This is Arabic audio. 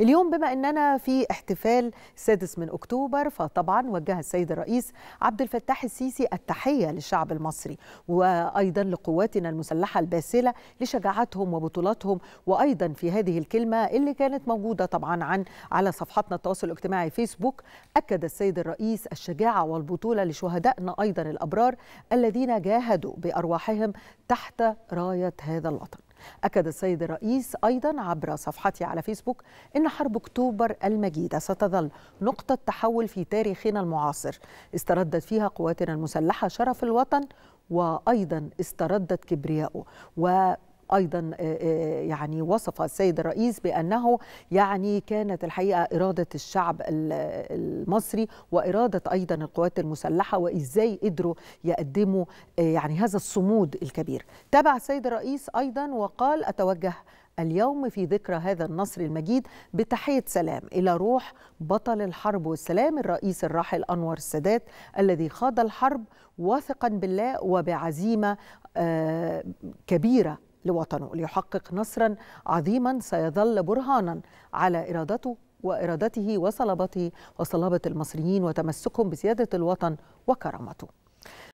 اليوم بما اننا في احتفال سادس من اكتوبر فطبعا وجه السيد الرئيس عبد الفتاح السيسي التحيه للشعب المصري وايضا لقواتنا المسلحه الباسله لشجاعتهم وبطولاتهم وايضا في هذه الكلمه اللي كانت موجوده طبعا عن على صفحتنا التواصل الاجتماعي فيسبوك اكد السيد الرئيس الشجاعه والبطوله لشهدائنا ايضا الابرار الذين جاهدوا بارواحهم تحت رايه هذا الوطن أكد السيد الرئيس أيضا عبر صفحته على فيسبوك أن حرب أكتوبر المجيدة ستظل نقطة تحول في تاريخنا المعاصر استردت فيها قواتنا المسلحة شرف الوطن وأيضا استردت كبرياءه و ايضا آه، آه، يعني وصف السيد الرئيس بانه يعني كانت الحقيقه اراده الشعب المصري واراده ايضا القوات المسلحه وازاي قدروا يقدموا آه، يعني هذا الصمود الكبير تابع السيد الرئيس ايضا وقال اتوجه اليوم في ذكرى هذا النصر المجيد بتحية سلام إلى روح بطل الحرب والسلام الرئيس الراحل أنور السادات الذي خاض الحرب واثقا بالله وبعزيمة كبيرة لوطنه ليحقق نصرا عظيما سيظل برهانا على إرادته وإرادته وصلابته وصلابة المصريين وتمسكهم بسيادة الوطن وكرامته